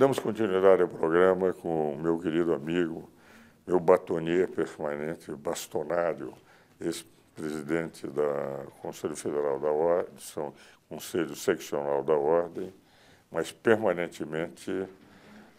Damos continuidade ao programa com meu querido amigo, meu batonier permanente, bastonário, ex-presidente do Conselho Federal da Ordem, São Conselho Seccional da Ordem, mas permanentemente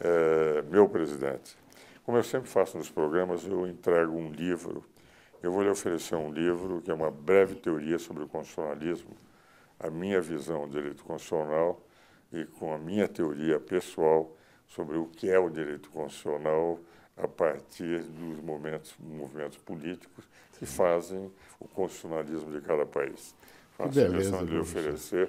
é, meu presidente. Como eu sempre faço nos programas, eu entrego um livro. Eu vou lhe oferecer um livro que é uma breve teoria sobre o constitucionalismo, a minha visão do direito constitucional e com a minha teoria pessoal sobre o que é o direito constitucional a partir dos momentos, movimentos políticos que fazem o constitucionalismo de cada país. Faço beleza, questão de lhe oferecer.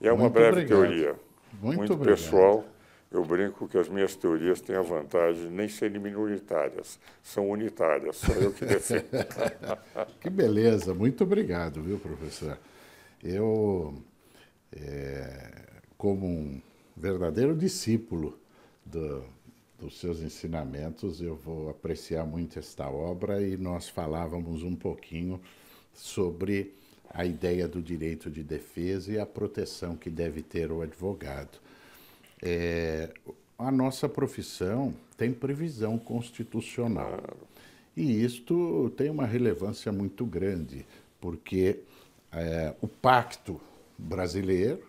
E é uma breve obrigado. teoria. Muito, Muito pessoal. Eu brinco que as minhas teorias têm a vantagem de nem serem minoritárias, são unitárias, sou eu que defendo. que beleza, muito obrigado, viu, professor? Eu. É, como um verdadeiro discípulo do, dos seus ensinamentos, eu vou apreciar muito esta obra e nós falávamos um pouquinho sobre a ideia do direito de defesa e a proteção que deve ter o advogado. É, a nossa profissão tem previsão constitucional. E isto tem uma relevância muito grande, porque é, o pacto brasileiro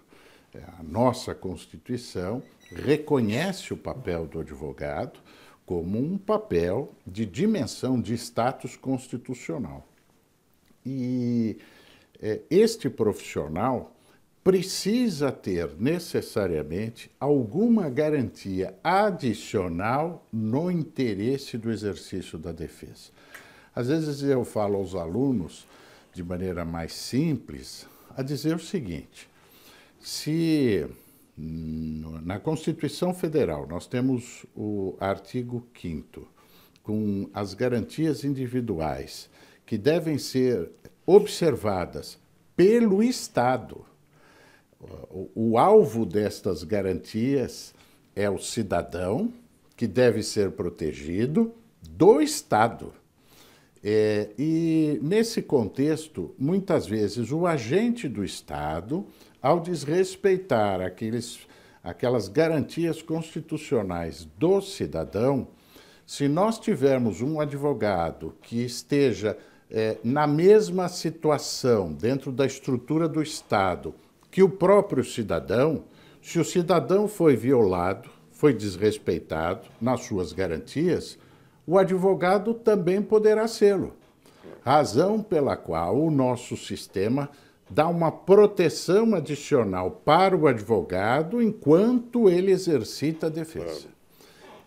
é, a nossa Constituição reconhece o papel do advogado como um papel de dimensão de status constitucional. E é, este profissional precisa ter necessariamente alguma garantia adicional no interesse do exercício da defesa. Às vezes eu falo aos alunos, de maneira mais simples, a dizer o seguinte: se na Constituição Federal nós temos o artigo 5 com as garantias individuais que devem ser observadas pelo Estado. O, o alvo destas garantias é o cidadão, que deve ser protegido do Estado. É, e, nesse contexto, muitas vezes o agente do Estado, ao desrespeitar aqueles, aquelas garantias constitucionais do cidadão, se nós tivermos um advogado que esteja é, na mesma situação, dentro da estrutura do Estado, que o próprio cidadão, se o cidadão foi violado, foi desrespeitado nas suas garantias, o advogado também poderá sê-lo. Razão pela qual o nosso sistema dá uma proteção adicional para o advogado enquanto ele exercita a defesa.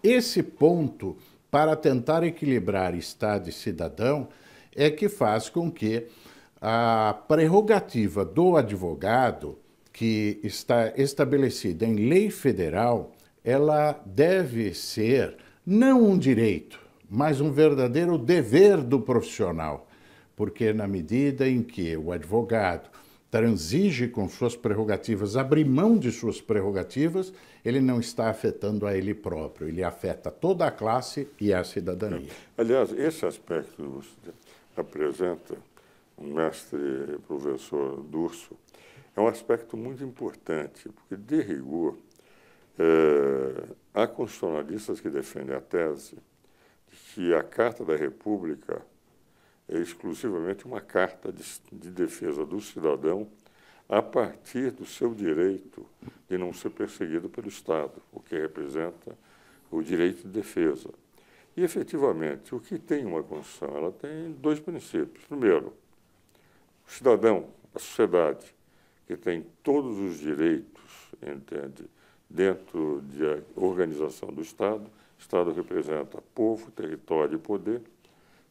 Esse ponto, para tentar equilibrar Estado e cidadão, é que faz com que a prerrogativa do advogado, que está estabelecida em lei federal, ela deve ser não um direito, mas um verdadeiro dever do profissional, porque na medida em que o advogado transige com suas prerrogativas, abre mão de suas prerrogativas, ele não está afetando a ele próprio, ele afeta toda a classe e a cidadania. Aliás, esse aspecto apresenta o mestre professor Durso, é um aspecto muito importante, porque, de rigor, é, há constitucionalistas que defendem a tese que a Carta da República é exclusivamente uma carta de, de defesa do cidadão a partir do seu direito de não ser perseguido pelo Estado, o que representa o direito de defesa. E, efetivamente, o que tem uma Constituição? Ela tem dois princípios. Primeiro, o cidadão, a sociedade, que tem todos os direitos, entende, dentro da de organização do Estado, Estado representa povo, território e poder,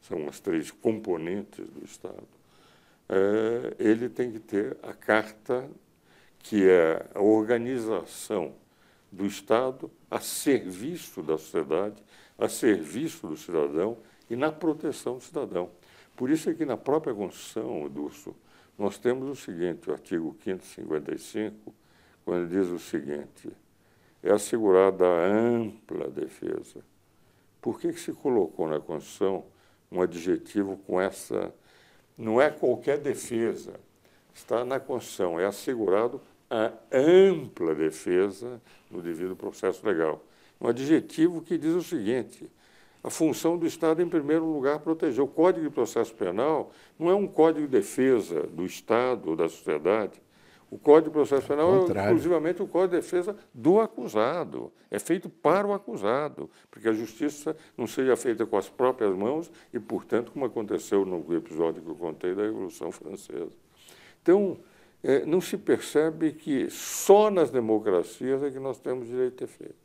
são as três componentes do Estado. É, ele tem que ter a carta que é a organização do Estado a serviço da sociedade, a serviço do cidadão e na proteção do cidadão. Por isso é que na própria Constituição, Durso, nós temos o seguinte, o artigo 555, quando diz o seguinte, é assegurada a ampla defesa. Por que, que se colocou na Constituição um adjetivo com essa. Não é qualquer defesa, está na Constituição, é assegurado a ampla defesa no devido processo legal. Um adjetivo que diz o seguinte: a função do Estado, em primeiro lugar, proteger. O Código de Processo Penal não é um código de defesa do Estado ou da sociedade, o Código de Processo Penal é exclusivamente o Código de Defesa do acusado. É feito para o acusado, porque a justiça não seja feita com as próprias mãos e, portanto, como aconteceu no episódio que eu contei da Revolução Francesa. Então, é, não se percebe que só nas democracias é que nós temos direito de defesa.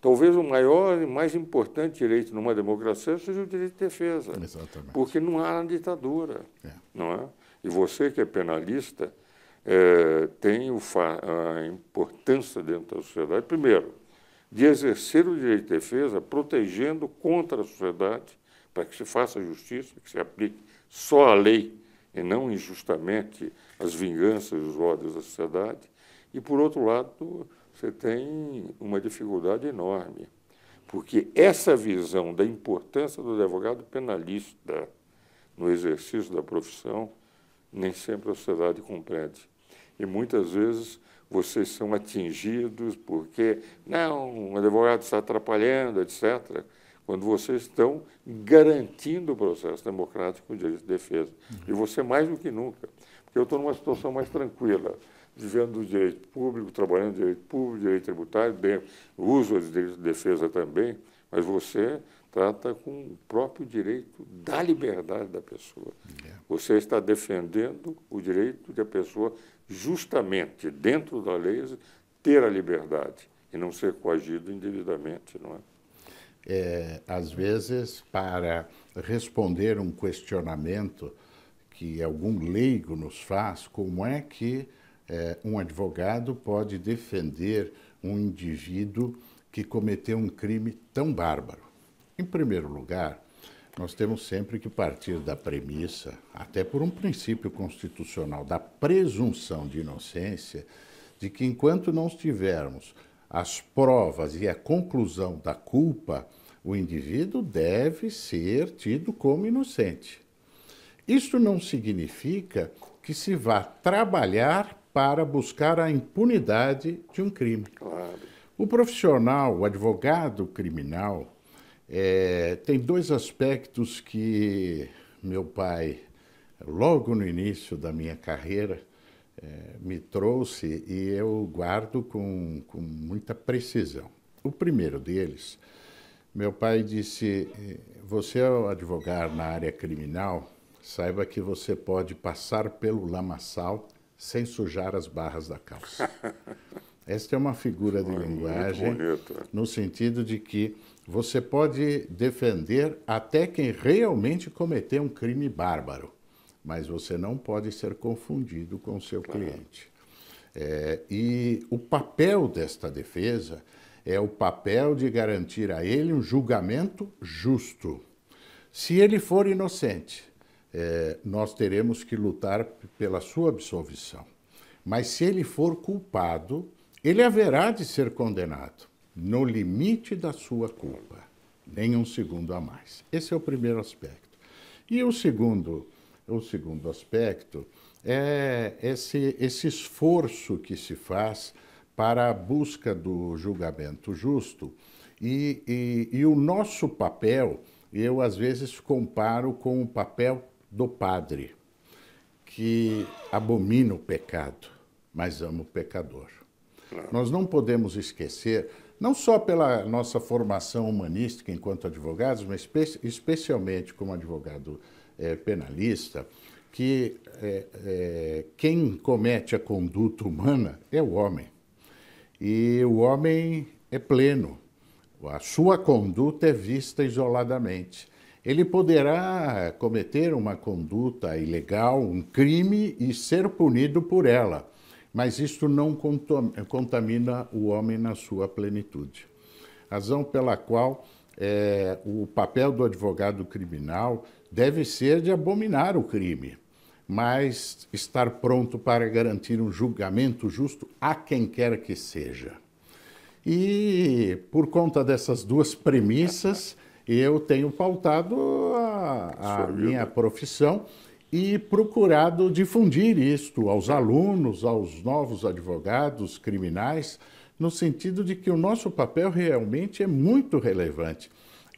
Talvez o maior e mais importante direito numa democracia seja o direito de defesa. Exatamente. Porque não há ditadura, é. não é? E você que é penalista é, tem a importância dentro da sociedade, primeiro, de exercer o direito de defesa protegendo contra a sociedade, para que se faça justiça, que se aplique só a lei e não injustamente as vinganças e os ódios da sociedade. E, por outro lado, você tem uma dificuldade enorme, porque essa visão da importância do advogado penalista no exercício da profissão nem sempre a sociedade compreende e muitas vezes vocês são atingidos porque, não, o advogado está atrapalhando, etc., quando vocês estão garantindo o processo democrático com direito de defesa. E você mais do que nunca, porque eu estou numa situação mais tranquila, vivendo do direito público, trabalhando no direito público, direito tributário, bem, uso do direito de defesa também, mas você trata com o próprio direito da liberdade da pessoa. É. Você está defendendo o direito de a pessoa, justamente dentro da lei, ter a liberdade e não ser coagido indevidamente, não é? é às vezes, para responder um questionamento que algum leigo nos faz, como é que é, um advogado pode defender um indivíduo que cometeu um crime tão bárbaro? Em primeiro lugar, nós temos sempre que partir da premissa, até por um princípio constitucional, da presunção de inocência, de que enquanto não tivermos as provas e a conclusão da culpa, o indivíduo deve ser tido como inocente. Isso não significa que se vá trabalhar para buscar a impunidade de um crime. Claro. O profissional, o advogado criminal, é, tem dois aspectos que meu pai, logo no início da minha carreira, é, me trouxe e eu guardo com, com muita precisão. O primeiro deles, meu pai disse: Você, é advogar na área criminal, saiba que você pode passar pelo lamaçal sem sujar as barras da calça. Esta é uma figura de linguagem no sentido de que você pode defender até quem realmente cometeu um crime bárbaro, mas você não pode ser confundido com seu claro. cliente. É, e o papel desta defesa é o papel de garantir a ele um julgamento justo. Se ele for inocente, é, nós teremos que lutar pela sua absolvição. Mas se ele for culpado, ele haverá de ser condenado no limite da sua culpa, nem um segundo a mais. Esse é o primeiro aspecto. E o segundo, o segundo aspecto é esse, esse esforço que se faz para a busca do julgamento justo e, e, e o nosso papel eu às vezes comparo com o papel do padre que abomina o pecado, mas ama o pecador. Claro. Nós não podemos esquecer, não só pela nossa formação humanística enquanto advogados, mas espe especialmente como advogado é, penalista, que é, é, quem comete a conduta humana é o homem. E o homem é pleno. A sua conduta é vista isoladamente ele poderá cometer uma conduta ilegal, um crime e ser punido por ela, mas isto não contamina o homem na sua plenitude. Razão pela qual é, o papel do advogado criminal deve ser de abominar o crime, mas estar pronto para garantir um julgamento justo a quem quer que seja. E por conta dessas duas premissas, eu tenho pautado a, a minha profissão e procurado difundir isto aos alunos, aos novos advogados criminais, no sentido de que o nosso papel realmente é muito relevante,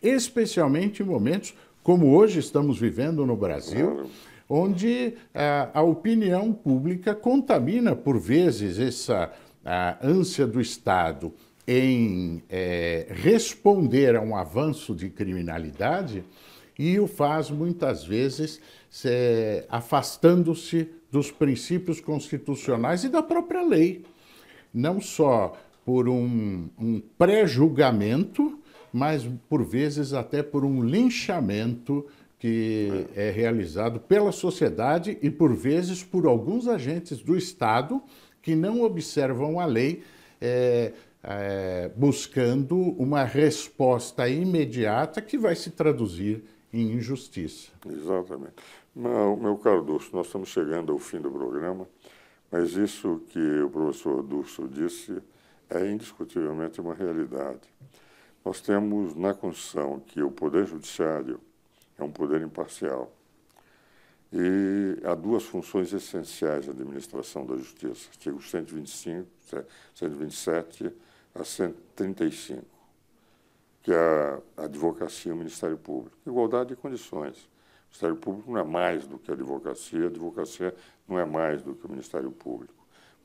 especialmente em momentos como hoje estamos vivendo no Brasil, onde a, ah, a opinião pública contamina por vezes essa ah, ânsia do Estado em é, responder a um avanço de criminalidade e o faz muitas vezes é, afastando-se dos princípios constitucionais e da própria lei. Não só por um, um pré-julgamento, mas por vezes até por um linchamento que é realizado pela sociedade e por vezes por alguns agentes do Estado que não observam a lei. É, é, buscando uma resposta imediata que vai se traduzir em injustiça. Exatamente. Não, meu caro Dulce, nós estamos chegando ao fim do programa, mas isso que o professor Dulce disse é indiscutivelmente uma realidade. Nós temos na Constituição que o Poder Judiciário é um poder imparcial. E há duas funções essenciais da administração da justiça, artigo 125, 127 a 135, que é a advocacia e o Ministério Público. Igualdade de condições. O Ministério Público não é mais do que a advocacia, a advocacia não é mais do que o Ministério Público.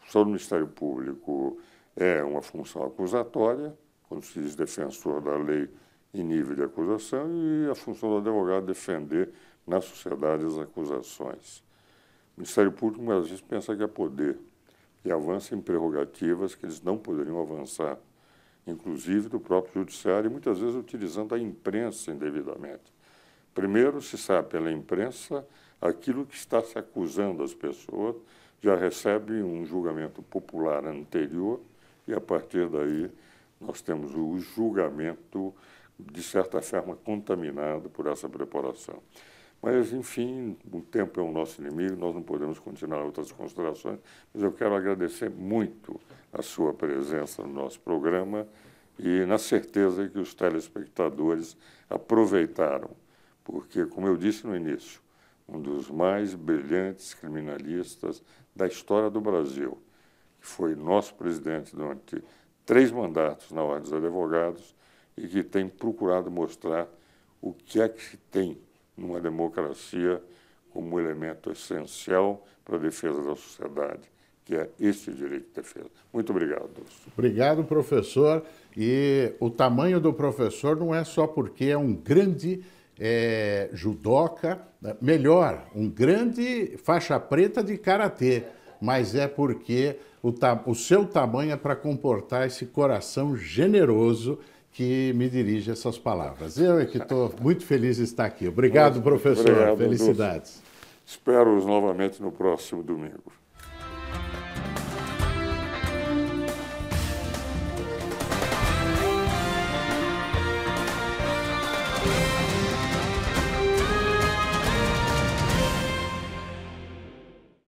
A função do Ministério Público é uma função acusatória, quando se diz defensor da lei em nível de acusação, e a função do advogado é defender na sociedade as acusações. O Ministério Público, às vezes, pensa que é poder e avança em prerrogativas que eles não poderiam avançar, inclusive do próprio judiciário, e muitas vezes utilizando a imprensa indevidamente. Primeiro, se sabe pela imprensa aquilo que está se acusando as pessoas, já recebe um julgamento popular anterior, e a partir daí nós temos o julgamento, de certa forma, contaminado por essa preparação. Mas, enfim, o tempo é o nosso inimigo, nós não podemos continuar outras considerações, mas eu quero agradecer muito a sua presença no nosso programa e na certeza que os telespectadores aproveitaram, porque, como eu disse no início, um dos mais brilhantes criminalistas da história do Brasil, que foi nosso presidente durante três mandatos na Ordem dos Advogados e que tem procurado mostrar o que é que se tem numa democracia como elemento essencial para a defesa da sociedade, que é esse direito de defesa. Muito obrigado. Obrigado, professor. E o tamanho do professor não é só porque é um grande é, judoca, né? melhor, um grande faixa preta de karatê, mas é porque o, o seu tamanho é para comportar esse coração generoso que me dirige essas palavras. Eu é que estou muito feliz de estar aqui. Obrigado, professor. Obrigado, Felicidades. Espero-os novamente no próximo domingo.